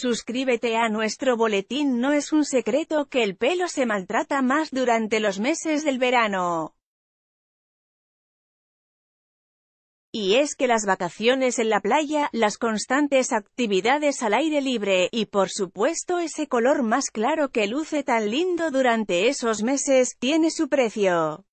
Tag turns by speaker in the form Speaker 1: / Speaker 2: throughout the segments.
Speaker 1: Suscríbete a nuestro boletín No es un secreto que el pelo se maltrata más durante los meses del verano. Y es que las vacaciones en la playa, las constantes actividades al aire libre, y por supuesto ese color más claro que luce tan lindo durante esos meses, tiene su precio.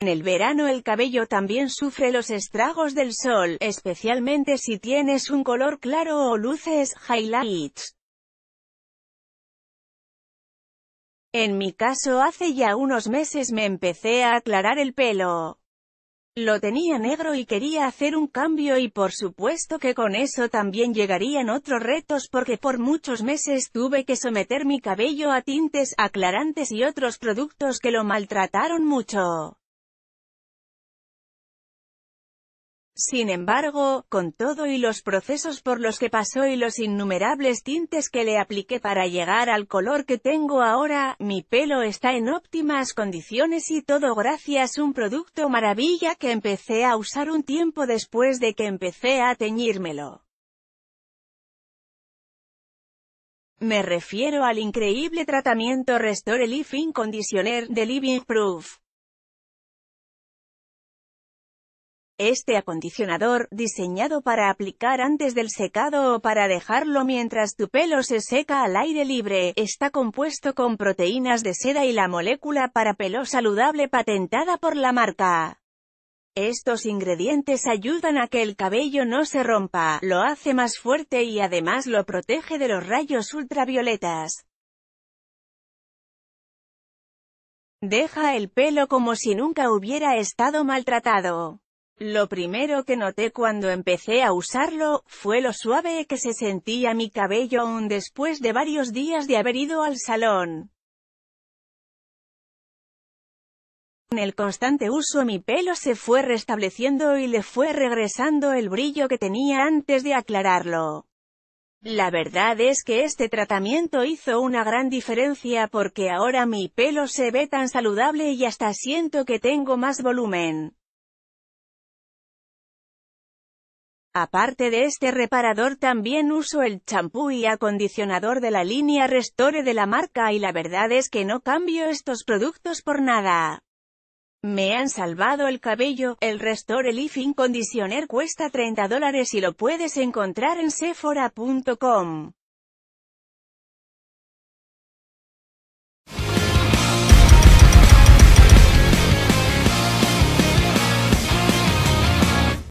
Speaker 1: En el verano el cabello también sufre los estragos del sol, especialmente si tienes un color claro o luces, highlights. En mi caso hace ya unos meses me empecé a aclarar el pelo. Lo tenía negro y quería hacer un cambio y por supuesto que con eso también llegarían otros retos porque por muchos meses tuve que someter mi cabello a tintes, aclarantes y otros productos que lo maltrataron mucho. Sin embargo, con todo y los procesos por los que pasó y los innumerables tintes que le apliqué para llegar al color que tengo ahora, mi pelo está en óptimas condiciones y todo gracias a un producto maravilla que empecé a usar un tiempo después de que empecé a teñírmelo. Me refiero al increíble tratamiento Restore Living Conditioner de Living Proof. Este acondicionador, diseñado para aplicar antes del secado o para dejarlo mientras tu pelo se seca al aire libre, está compuesto con proteínas de seda y la molécula para pelo saludable patentada por la marca. Estos ingredientes ayudan a que el cabello no se rompa, lo hace más fuerte y además lo protege de los rayos ultravioletas. Deja el pelo como si nunca hubiera estado maltratado. Lo primero que noté cuando empecé a usarlo, fue lo suave que se sentía mi cabello aún después de varios días de haber ido al salón. Con el constante uso mi pelo se fue restableciendo y le fue regresando el brillo que tenía antes de aclararlo. La verdad es que este tratamiento hizo una gran diferencia porque ahora mi pelo se ve tan saludable y hasta siento que tengo más volumen. Aparte de este reparador también uso el champú y acondicionador de la línea Restore de la marca y la verdad es que no cambio estos productos por nada. Me han salvado el cabello, el Restore Leafing Conditioner cuesta 30 dólares y lo puedes encontrar en Sephora.com.